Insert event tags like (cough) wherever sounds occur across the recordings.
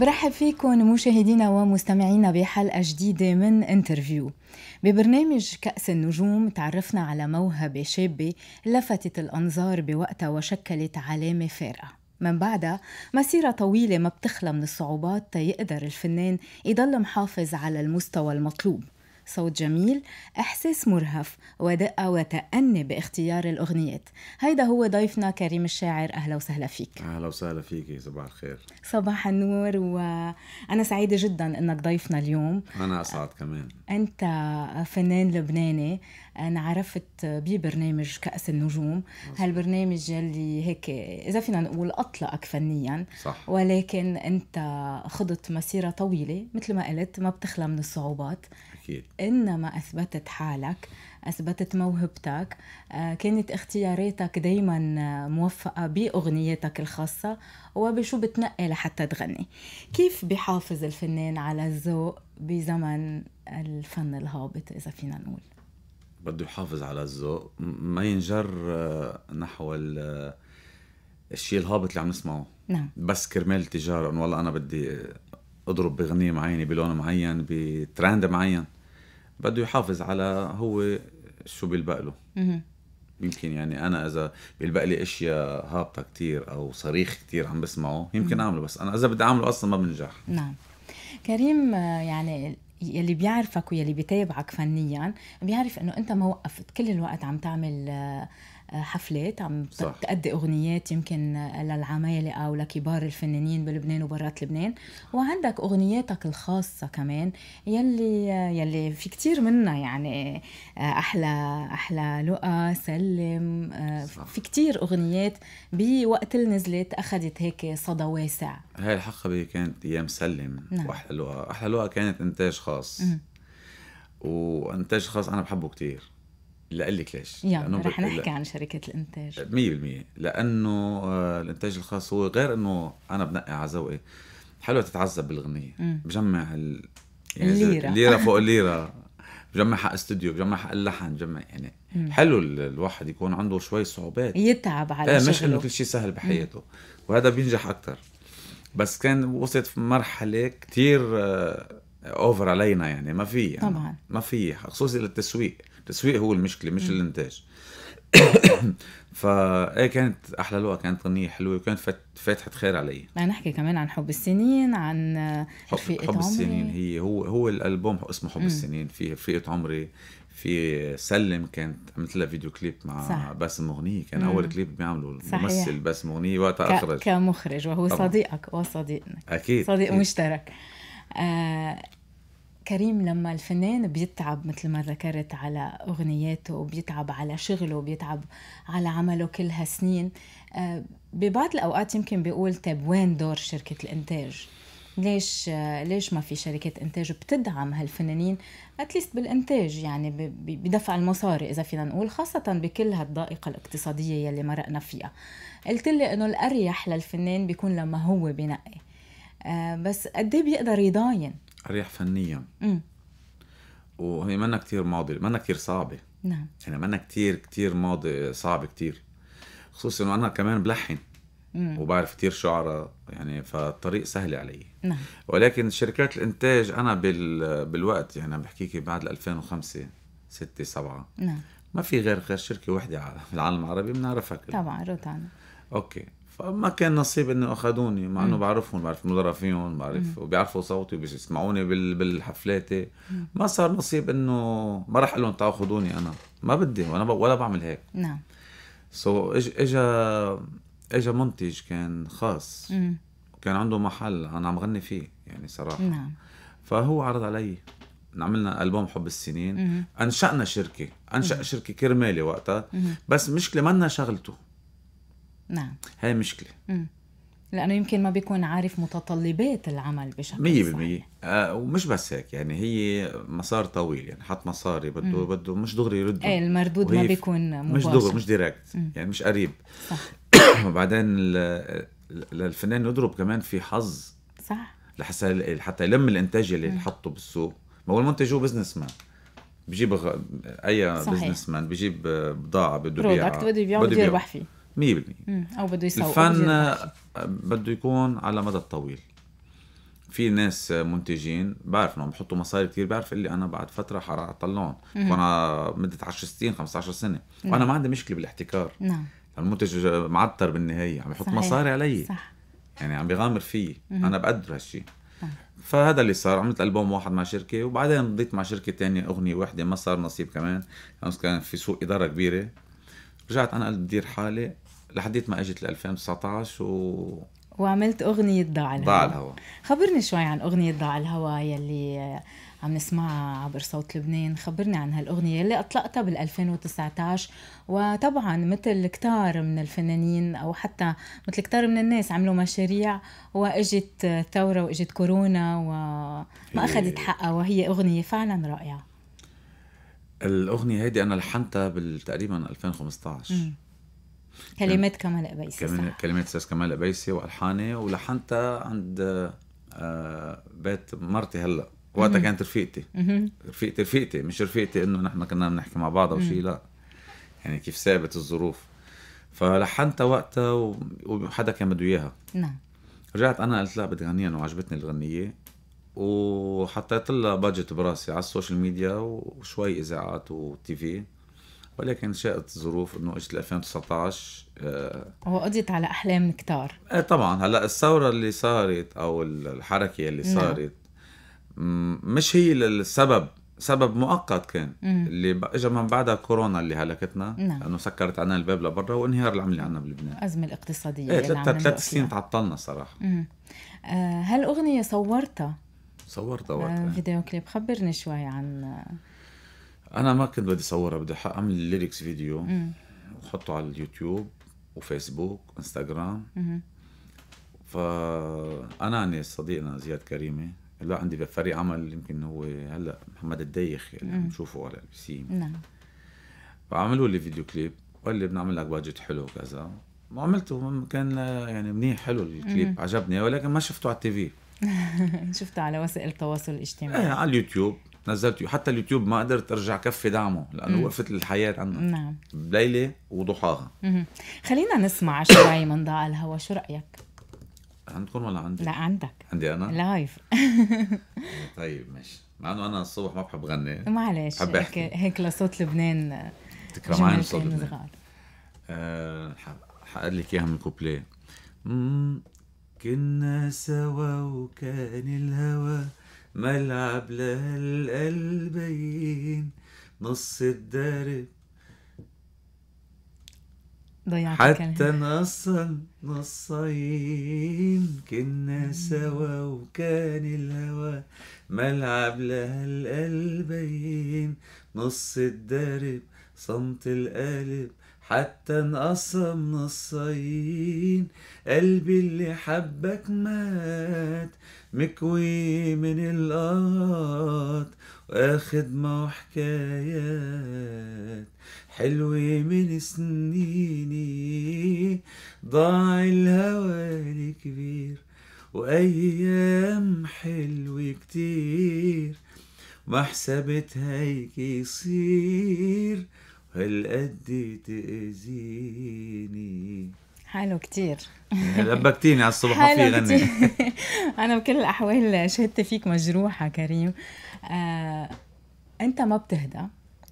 برحب فيكم مشاهدينا ومستمعينا بحلقة جديدة من انترفيو ببرنامج كأس النجوم تعرفنا على موهبة شابة لفتت الأنظار بوقتها وشكلت علامة فارقة من بعدها مسيرة طويلة ما بتخلى من الصعوبات تيقدر الفنان يضل محافظ على المستوى المطلوب صوت جميل إحساس مرهف ودقة وتأني باختيار الأغنيات هيدا هو ضيفنا كريم الشاعر أهلا وسهلا فيك أهلا وسهلا فيك صباح الخير صباح النور وأنا سعيدة جدا أنك ضيفنا اليوم أنا أسعد كمان أنت فنان لبناني انا عرفت ببرنامج كاس النجوم هالبرنامج اللي هيك اذا فينا نقول اطلقك فنيا صح. ولكن انت خضت مسيره طويله مثل ما قلت ما بتخلى من الصعوبات اكيد انما اثبتت حالك اثبتت موهبتك آه، كانت اختياراتك دائما موفقه باغنياتك الخاصه وبشو بتنقي لحتى تغني كيف بحافظ الفنان على الذوق بزمن الفن الهابط اذا فينا نقول بده يحافظ على الذوق ما ينجر آه، نحو آه، الشيء الهابط اللي عم نسمعه نعم بس كرمال التجاره انه والله انا بدي اضرب بغنيه معينه بلون معين بترند معين بده يحافظ على هو شو بيلبق له يمكن يعني انا اذا بيلبق لي اشياء هابطه كتير او صريخ كتير عم بسمعه يمكن اعمله بس انا اذا بدي اعمله اصلا ما بنجح نعم كريم آه، يعني يلي بيعرفك ويلي بيتابعك فنيا بيعرف انه انت ما وقفت كل الوقت عم تعمل آه، حفلات عم صح. تأدي أغنيات يمكن آه، للعمالقة أو لكبار الفنانين بلبنان وبرات لبنان وعندك أغنياتك الخاصة كمان يلي يلي في كتير منها يعني آه، أحلى أحلى لقى سلم آه، في كتير أغنيات بوقت اللي نزلت أخذت هيك صدى واسع هاي الحقبة كانت أيام سلم نعم. وأحلى لقى أحلى لقى كانت إنتاج خاص م. وإنتاج خاص أنا بحبه كتير لك ليش؟ يعني رح نحكي عن شركة الإنتاج 100% لأنه آه، الإنتاج الخاص هو غير إنه أنا بنقي على ذوقي حلوة تتعذب بالغنية م. بجمع ال... يعني الليرة الليرة فوق (laughs) الليرة بجمع حق استوديو بجمع حق اللحن بجمع يعني م. حلو الواحد يكون عنده شوي صعوبات يتعب على ايه مش انه كل شيء سهل بحياته م. وهذا بينجح اكثر بس كان وصلت في مرحله كثير اوفر آه، علينا يعني ما في يعني طبعا ما في خصوصي للتسويق التسويق هو المشكله مش الانتاج (coughs) فا ايه كانت احلى لغه كانت غنيه حلوه وكانت فاتحه خير علي ما نحكي كمان عن حب السنين عن حب, حب عمري. السنين هي هو هو الالبوم اسمه حب م. السنين في رفيقه عمري في سلم كانت عملت لها فيديو كليب مع صح. باسم مغنية كان مم. اول كليب بيعمله الممثل باسم اغنيه وقتها اخرج كمخرج وهو طبعا. صديقك وصديقنا اكيد صديق أكيد. مشترك آه كريم لما الفنان بيتعب مثل ما ذكرت على أغنياته وبيتعب على شغله وبيتعب على عمله كل هالسنين آه، ببعض الأوقات يمكن بيقول طيب وين دور شركة الإنتاج ليش آه، ليش ما في شركات انتاج بتدعم هالفنانين اتليست بالانتاج يعني بدفع المصاري اذا فينا نقول خاصه بكل هالضائقه الاقتصاديه يلي مرقنا فيها قلت لي انه الاريح للفنان بيكون لما هو بنقي آه، بس قد إيه بيقدر يضاين اريح فنيا امم وهي منا كتير ماضي منا كتير صعبه نعم يعني منا كتير كتير ماضي صعب كتير خصوصا انه انا كمان بلحن مم. وبعرف كتير شعراء يعني فالطريق سهل علي نعم. ولكن شركات الانتاج انا بال... بالوقت يعني عم بحكيك بعد 2005 6 7 نعم ما في غير غير شركه واحده في العالم العربي بنعرفها كلها طبعا روتانا اوكي فما كان نصيب انه اخذوني مع انه بعرفهم بعرف المدراء فيهم بعرف وبيعرفوا صوتي وبيسمعوني بالحفلات ما صار نصيب انه ما راح لهم تاخذوني خذوني انا ما بدي وانا ولا بعمل هيك نعم سو اجى اجى اجى منتج كان خاص مم. كان عنده محل انا عم غني فيه يعني صراحه نعم فهو عرض علي عملنا البوم حب السنين مم. انشانا شركه انشا مم. شركه كرمالي وقتها مم. بس مشكله منا شغلته نعم هاي مشكله مم. لانه يمكن ما بيكون عارف متطلبات العمل بشكل 100% آه ومش بس هيك يعني هي مسار طويل يعني حط مصاري بده بده مش دغري يرد ايه المردود ما بيكون مباشر مش دغري مش ديركت مم. يعني مش قريب صح (coughs) وبعدين للفنان يضرب كمان في حظ صح لحتى يلم الانتاج اللي حطه بالسوق ما هو المنتج هو بزنس مان بجيب اي بزنس مان بجيب بضاعه بده يبيعها بده يبيعها بده يربح فيه 100% او بده يسوق الفن بده يكون على مدى الطويل في ناس منتجين بعرف انهم بحطوا مصاري كثير بعرف اللي انا بعد فتره حطلعهم وانا مده 10 سنين 15 سنه مم. وانا ما عندي مشكله بالاحتكار نعم المنتج معتر بالنهايه عم يحط مصاري علي صح يعني عم بيغامر فيي انا بقدر هالشيء نعم. فهذا اللي صار عملت البوم واحد مع شركه وبعدين مضيت مع شركه تانية اغنيه واحده ما صار نصيب كمان يعني كان في سوق اداره كبيره رجعت انا قلت بدير حالي لحديت ما اجت ل 2019 و وعملت أغنية ضاع الهوا ضاع الهوا خبرني شوي عن أغنية ضاع الهوا يلي عم نسمعها عبر صوت لبنان خبرني عن هالأغنية اللي أطلقتها بال2019 وطبعا مثل كتار من الفنانين أو حتى مثل كتار من الناس عملوا مشاريع وإجت ثورة وإجت كورونا وما إيه. أخذت حقها وهي أغنية فعلا رائعة الأغنية هيدي أنا لحنتها تقريبا 2015 م. كلمات كمال قبيسي صح. كلمات استاذ كمال قبيسي والحاني ولحنتها عند آه، بيت مرتي هلا وقتها كانت رفيقتي رفيقتي رفيقتي مش رفيقتي انه نحن كنا بنحكي مع بعض او شيء لا يعني كيف ثابت الظروف فلحنتها وقتها وحدا كان بده اياها نعم رجعت انا قلت لا بدي غنيها انه عجبتني الغنيه وحطيت لها بادجت براسي على السوشيال ميديا وشوي اذاعات وتي في ولكن شاءت الظروف انه اجت 2019 آه، هو قضيت على احلام كتار ايه طبعا هلا الثوره اللي صارت او الحركه اللي نعم. صارت مش هي السبب سبب مؤقت كان مم. اللي اجى من بعدها كورونا اللي هلكتنا نعم. لانه سكرت عنا الباب لبرا وانهيار العمله عنا بلبنان الازمه الاقتصاديه ايه ثلاث ثلاث سنين تعطلنا صراحه آه هالاغنيه صورتها صورتها آه فيديو كليب خبرني شوي عن انا ما كنت بدي اصورها بدي اعمل ليركس فيديو وحطه على اليوتيوب وفيسبوك وانستغرام فانا يعني صديقنا زياد كريمه لا عندي فريق عمل يمكن هو هلا محمد الديخ اللي يعني عم نشوفه على البي سي نعم فعملوا لي فيديو كليب وقال لي بنعمل لك باجت حلو وكذا وعملته كان يعني منيح حلو الكليب عجبني ولكن ما شفته على التي في (laughs) شفته على وسائل التواصل الاجتماعي ايه على اليوتيوب نزلت حتى اليوتيوب ما قدرت ارجع كفي دعمه لانه وقفت الحياه عندنا نعم ليله وضحاها خلينا نسمع شوي (coughs) من ضاء الهوى شو رايك؟ عندكم ولا عندي؟ لا عندك عندي انا؟ لايف (laughs) طيب ماشي مع انه انا الصبح ما بحب غني معلش بحب احكي هيك, هيك لصوت لبنان آه، تكرم عين صوت لبنان آه، حقول حقد لك اياها من كوبليه كنا سوا وكان الهوى ملعب لهالقلبين نص الدرب حتى نصا نصين كنا سوا وكان الهوى ملعب لهالقلبين نص الدرب صمت القلب حتى انقسم نصين قلبي اللي حبك مات مكوي من القط واخد معه حكايات حلوة من سنيني ضاع الهوى كبير وأيام حلوة كتير ما حسبت هيك يصير هالقد تأذيني حلو كتير لبكتيني يعني على الصبح ما في غني (laughs) انا بكل الاحوال شهدت فيك مجروحه كريم آه، انت ما بتهدى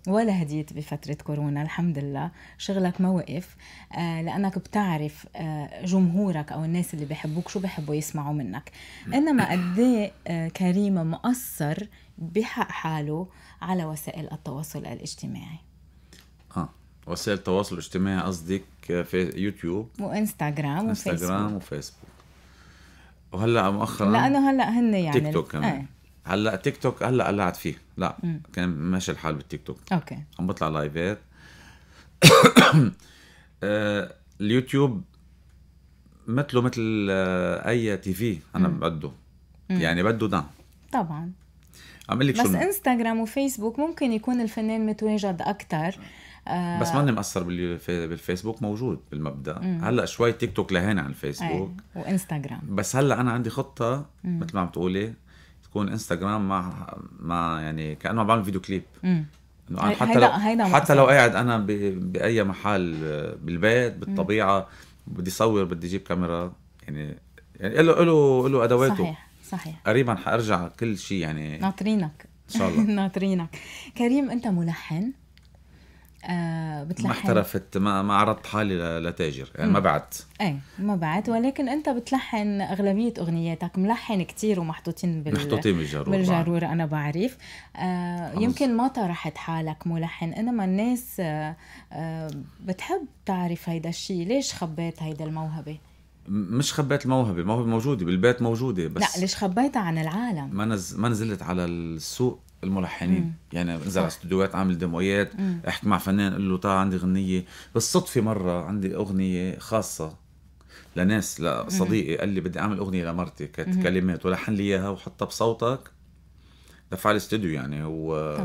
ولا هديت بفترة كورونا الحمد لله شغلك ما وقف آه لأنك بتعرف آه جمهورك أو الناس اللي بيحبوك شو بيحبوا يسمعوا منك إنما (coughs) قد إيه، آه كريمة مقصر بحق حاله على وسائل التواصل الاجتماعي وسائل التواصل الاجتماعي قصدك آه، في يوتيوب وانستغرام انستغرام وفيسبوك وهلا مؤخرا لانه هلا هن يعني تيك توك كمان ايه. هلا تيك توك هلا قلعت فيه لا م. كان ماشي الحال بالتيك توك اوكي عم بطلع لايفات (coughs) آه، اليوتيوب مثله مثل آه، اي تي في انا بده يعني بده دعم طبعا عم لك بس شو انستغرام وفيسبوك ممكن يكون الفنان متواجد اكثر آه بس ماني مقصر بالفيسبوك موجود بالمبدا مم. هلا شوي تيك توك لهين على الفيسبوك أي. وانستغرام بس هلا انا عندي خطه مم. مثل ما عم تقولي تكون انستغرام مع مع يعني كانه عم بعمل فيديو كليب مم. انه انا حتى هيدا حتى لو قاعد انا ب... باي محل بالبيت بالطبيعه بدي صور بدي اجيب كاميرا يعني يعني له له له ادواته صحيح صحيح قريبا حارجع كل شيء يعني ناطرينك ان شاء الله (laughs) ناطرينك كريم انت ملحن آه ما احترفت ما, ما عرضت حالي لتاجر يعني ما بعت اي ما بعت ولكن انت بتلحن اغلبيه اغنياتك ملحن كثير ومحطوطين بال محطوطين بالجرور بالجرور انا بعرف آه يمكن ما طرحت حالك ملحن انما الناس آه آه بتحب تعرف هيدا الشيء ليش خبيت هيدا الموهبه مش خبيت الموهبه الموهبه موجوده بالبيت موجوده بس لا ليش خبيتها عن العالم ما نز... ما نزلت على السوق الملحنين مم. يعني انزل على استوديوهات عامل ديمويات احكي مع فنان قول له تعال عندي غنيه بالصدفه مره عندي اغنيه خاصه لناس لصديقي قال لي بدي اعمل اغنيه لمرتي كانت كلمات ولحن لي اياها وحطها بصوتك دفع لي استوديو يعني و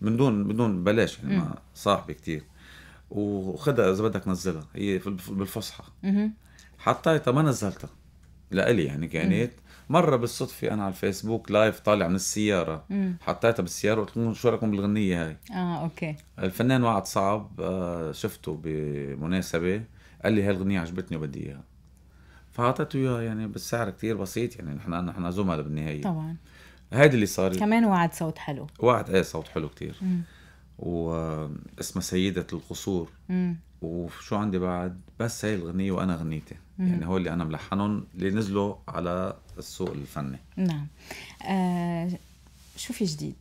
من دون من دون بلاش يعني ما صاحبي كثير وخدها اذا بدك نزلها هي بالفصحى حطيتها ما نزلتها لإلي يعني كانت مره بالصدفه انا على الفيسبوك لايف طالع من السياره مم. حطيتها بالسياره وقلت لهم شو رايكم بالغنيه هاي اه اوكي الفنان وعد صعب آه، شفته بمناسبه قال لي هاي الغنيه عجبتني وبدي اياها فاعطيته اياها يعني بالسعر كتير بسيط يعني نحن نحن زملاء بالنهايه طبعا هيدي اللي صار كمان وعد صوت حلو وعد ايه صوت حلو كتير واسمها آه، سيدة القصور مم. وشو عندي بعد بس هي الغنية وأنا غنيتي مم. يعني هو اللي أنا ملحنهم اللي نزلوا على السوق الفني نعم آه شو في جديد؟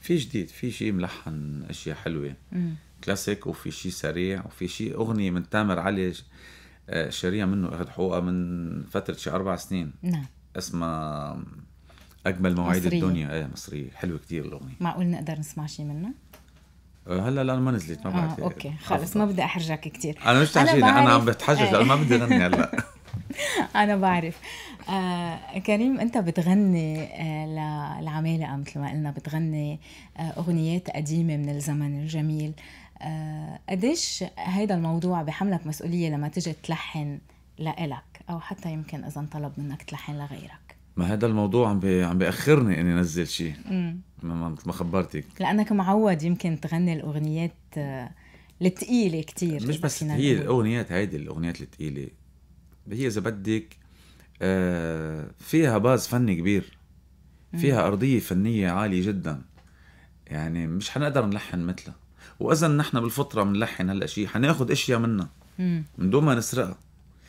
في جديد في شيء ملحن اشياء حلوه مم. كلاسيك وفي شيء سريع وفي شيء اغنيه من تامر علي آه، شريعة منه اخذ حقوقها من فتره شي اربع سنين نعم اسمها اجمل مواعيد مصرية. الدنيا ايه مصريه حلوه كثير الاغنيه معقول نقدر نسمع شيء منها؟ آه، هلا لا ما نزلت ما آه، بعرف آه، اوكي خلص ما بدي احرجك كثير انا مش تحجيني انا, أنا عم بتحجج لانه ما بدي غني هلا (laughs) (laughs) انا بعرف آه كريم انت بتغني آه للعمالقه مثل ما قلنا بتغني آه اغنيات قديمه من الزمن الجميل آه قديش هيدا الموضوع بحملك مسؤوليه لما تجي تلحن لإلك او حتى يمكن اذا انطلب منك تلحن لغيرك ما هذا الموضوع عم بي... عم بياخرني اني انزل شيء ما ما خبرتك لانك معود يمكن تغني الاغنيات آه، الثقيله كثير مش بس هي الاغنيات هيدي الاغنيات الثقيله هي اذا بدك آه، فيها باز فني كبير فيها ارضيه فنيه عاليه جدا يعني مش حنقدر نلحن مثلها واذا نحن بالفطره بنلحن هلا شيء حناخد اشياء منها من دون ما نسرقها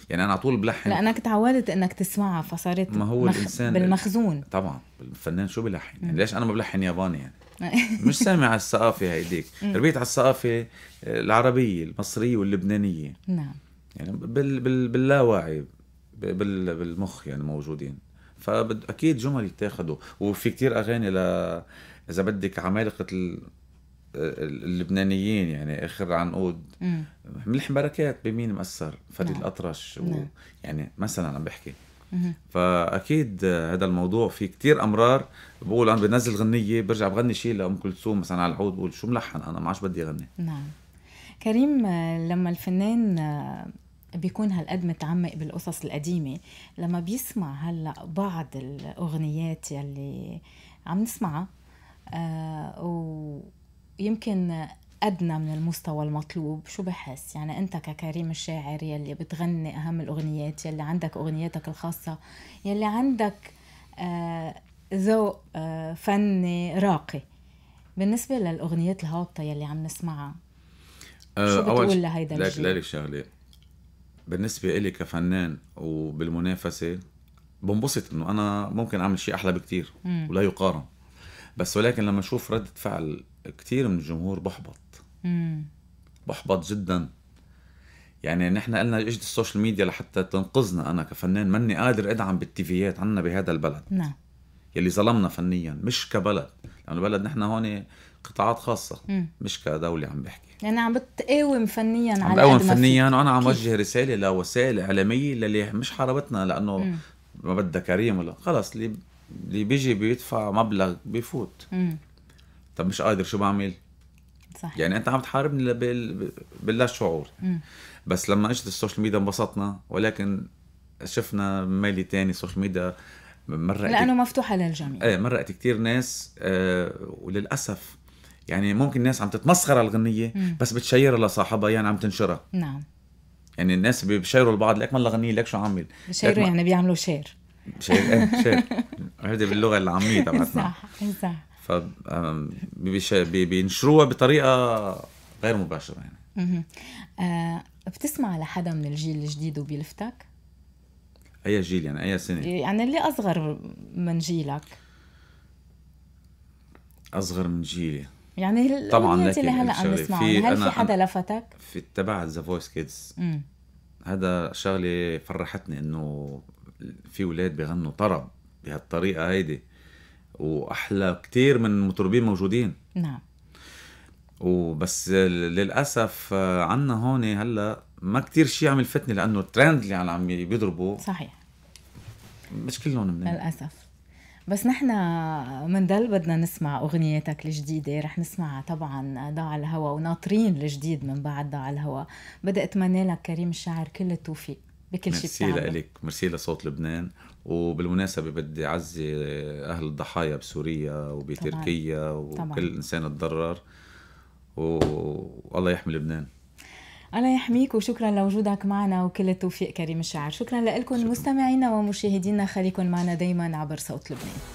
يعني انا على طول بلحن لانك تعودت انك تسمعها فصارت ما هو مخ... الانسان بالمخزون طبعا الفنان شو بلحن يعني ليش انا ما بلحن ياباني يعني (laughs) مش سامع على الثقافه هيديك ربيت على الثقافه آه، العربيه المصريه واللبنانيه نعم يعني بال بال باللاوعي بال بالمخ يعني موجودين فاكيد جمل يتاخدوا وفي كتير اغاني ل اذا بدك عمالقه ال... اللبنانيين يعني اخر عنقود ملح بركات بمين مأثر فريد نعم. الاطرش و... نعم. يعني مثلا عم بحكي مم. فاكيد هذا الموضوع في كتير امرار بقول انا بنزل غنيه برجع بغني شيء لام كلثوم مثلا على العود بقول شو ملحن انا ما عادش بدي اغني نعم كريم لما الفنان بيكون هالقد متعمق بالقصص القديمه لما بيسمع هلا بعض الاغنيات يلي عم نسمعها آه ويمكن ادنى من المستوى المطلوب شو بحس يعني انت ككريم الشاعر يلي بتغني اهم الاغنيات يلي عندك اغنياتك الخاصه يلي عندك آه، ذوق آه فني راقي بالنسبه للاغنيات الهابطه يلي عم نسمعها آه، شو بتقول لهيدا الجيل؟ لك لك شغله بالنسبة إلي كفنان وبالمنافسة بنبسط إنه أنا ممكن أعمل شيء أحلى بكتير مم. ولا يقارن بس ولكن لما أشوف ردة فعل كتير من الجمهور بحبط مم. بحبط جدا يعني نحن قلنا اجت السوشيال ميديا لحتى تنقذنا انا كفنان ماني قادر ادعم بالتيفيات عنا بهذا البلد نعم يلي ظلمنا فنيا مش كبلد لانه يعني البلد نحن هون قطاعات خاصه مم. مش كدوله عم بحكي يعني عم بتقاوم فنيا عم على بقاوم فنيا وانا عم وجه رساله لوسائل اعلاميه للي مش حاربتنا لانه ما بدها كريم ولا خلص اللي اللي بيجي بيدفع مبلغ بيفوت مم. طب مش قادر شو بعمل؟ صح يعني انت عم تحاربني بال... باللا شعور بس لما اجت السوشيال ميديا انبسطنا ولكن شفنا مالي تاني السوشيال ميديا مرقت لانه مفتوحه للجميع ايه مرقت كثير ناس آه وللاسف يعني ممكن الناس عم تتمسخر على الغنيه مم. بس بتشيرها لصاحبها يعني عم تنشرها نعم يعني الناس بيشيروا البعض لك ما غنية لك شو عامل بيشيروا ما... يعني بيعملوا شير شير ايه (laughs) شير هذه باللغه العاميه تبعتنا صح صح ف بينشروها بطريقه غير مباشره يعني اها بتسمع لحدا من الجيل الجديد وبيلفتك؟ اي جيل يعني اي سنه؟ يعني اللي اصغر من جيلك اصغر من جيلي يعني طبعا لكن اللي هلا عم نسمعها يعني هل في حدا لفتك؟ في تبع ذا فويس كيدز هذا شغله فرحتني انه في اولاد بيغنوا طرب بهالطريقه هيدي واحلى كتير من المطربين موجودين نعم وبس للاسف آه، عنا هون هلا ما كتير شيء عم يلفتني لانه الترند اللي عم بيضربوا صحيح مش كلهم منيح للاسف بس نحن دل بدنا نسمع اغنيتك الجديده رح نسمع طبعا ضاع الهوى وناطرين الجديد من بعد ضاع الهوى بدي اتمنى لك كريم الشاعر كل التوفيق بكل شيء بتعمله ميرسي لك ميرسي لصوت لبنان وبالمناسبه بدي اعزي اهل الضحايا بسوريا وبتركيا طبعاً. وكل انسان تضرر والله يحمي لبنان الله يحميك وشكرا لوجودك معنا وكل التوفيق كريم الشاعر شكرا لكم مستمعينا ومشاهدينا خليكم معنا دايما عبر صوت لبنان